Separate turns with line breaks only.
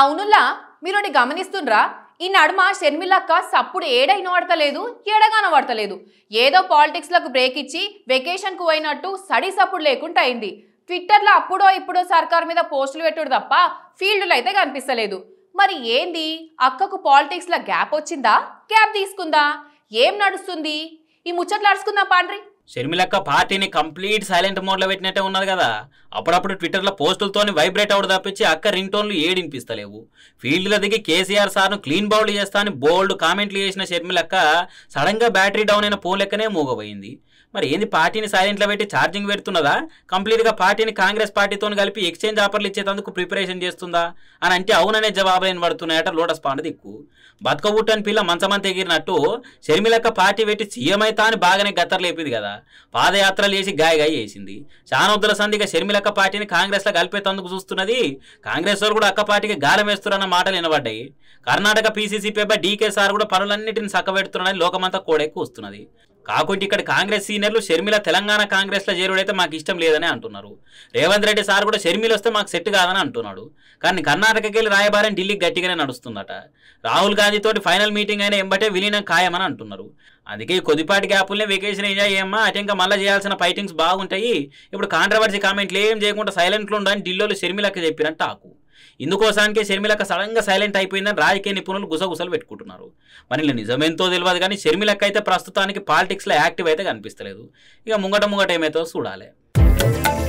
అవునులా మీరు గమనిస్తుండ్రా ఈ నడుమ షర్మిలక్క సప్పుడు ఏడ ఇనబడతలేదు ఏడగాన పడతలేదు ఏదో పాలిటిక్స్లకు బ్రేక్ ఇచ్చి వెకేషన్కు పోయినట్టు సడి సప్పుడు లేకుండా అయింది ట్విట్టర్లో అప్పుడో ఇప్పుడో సర్కార్ మీద పోస్టులు పెట్టుడు తప్ప ఫీల్డ్లో అయితే కనిపిస్తలేదు మరి ఏంది అక్కకు పాలిటిక్స్లో గ్యాప్ వచ్చిందా గ్యాప్ తీసుకుందా ఏం నడుస్తుంది ఈ ముచ్చట్లు అడుచుకుందాం పాండ్రి
షర్మిలక్క పార్టీని కంప్లీట్ సైలెంట్ మోడ్లో పెట్టినట్టే ఉన్నది కదా అప్పుడప్పుడు ట్విట్టర్లో పోస్టులతోని వైబ్రేట్ అవుడు తప్పించి అక్క రింగ్ టోన్లు ఏడినిపిస్తలేవు ఫీల్డ్లో దిగి కేసీఆర్ సార్ను క్లీన్ బౌల్డ్ చేస్తా అని బోల్డ్ కామెంట్లు చేసిన షర్మిలక్క సడన్గా బ్యాటరీ డౌన్ అయిన ఫోన్ లెక్కనే మూగబోయింది మరి ఏంది పార్టీని సైలెంట్లో పెట్టి ఛార్జింగ్ పెడుతున్నదా కంప్లీట్గా పార్టీని కాంగ్రెస్ పార్టీతో కలిపి ఎక్స్చేంజ్ ఆఫర్లు ఇచ్చేందుకు ప్రిపరేషన్ చేస్తుందా అని అంటే అవుననే జవాబు నేను పడుతున్నాయట లోటస్ పాండ దిక్కు బతకబుట్టని పిల్ల మంచమంత ఎగిరినట్టు షర్మిలక్క పార్టీ పెట్టి సీఎం అయితా అని బాగానే గత్తర్లేపింది కదా పాదయాత్రలు చేసి గాయగాయ చేసింది చానోద్దుల సంధిగా షర్మిలక్క పార్టీని కాంగ్రెస్లో కలిపేతందుకు చూస్తున్నది కాంగ్రెస్ వాళ్ళు కూడా అక్క పార్టీకి గాలం వేస్తున్నారన్న మాటలు వినబడ్డాయి Karnataka PCC paper DK sir కూడా పనులన్నింటిని చక్కబెడుతున్నారని లోకమంతా కోడెక్కు వస్తున్నది కాకుంటే ఇక్కడ కాంగ్రెస్ సీనియర్లు షర్మిల తెలంగాణ కాంగ్రెస్లో చేరుడైతే మాకు ఇష్టం లేదని అంటున్నారు రేవంత్ రెడ్డి సార్ కూడా షర్మిల వస్తే మాకు సెట్ కాదని అంటున్నాడు కానీ కర్ణాటకకి వెళ్ళి రాయబారం ఢిల్లీకి గట్టిగానే నడుస్తుందట రాహుల్ గాంధీతోటి ఫైనల్ మీటింగ్ అయినా ఎంబటే విలీనం ఖాయమని అంటున్నారు అందుకే ఈ కొద్దిపాటి గ్యాపుల్నే వెకేషన్ ఎంజాయ్ చేయమ్మా అటు ఇంకా మళ్ళీ చేయాల్సిన ఫైటింగ్స్ బాగుంటాయి ఇప్పుడు కాంట్రవర్సీ కామెంట్లు ఏం చేయకుండా సైలెంట్లో ఉండని ఢిల్లీలో షర్మిలకి చెప్పినట్టు ఆకు ఇందుకోసానికే షర్మిలక్క సడన్గా సైలెంట్ అయిపోయిందని రాజకీయ నిపుణులు గుసగుసలు పెట్టుకుంటున్నారు మరి నిజమేంతో తెలియదు కానీ షర్మిలక్క అయితే ప్రస్తుతానికి పాలిటిక్స్లో యాక్టివ్ అయితే కనిపిస్తలేదు ఇక ముంగట ముంగట ఏమైతో చూడాలి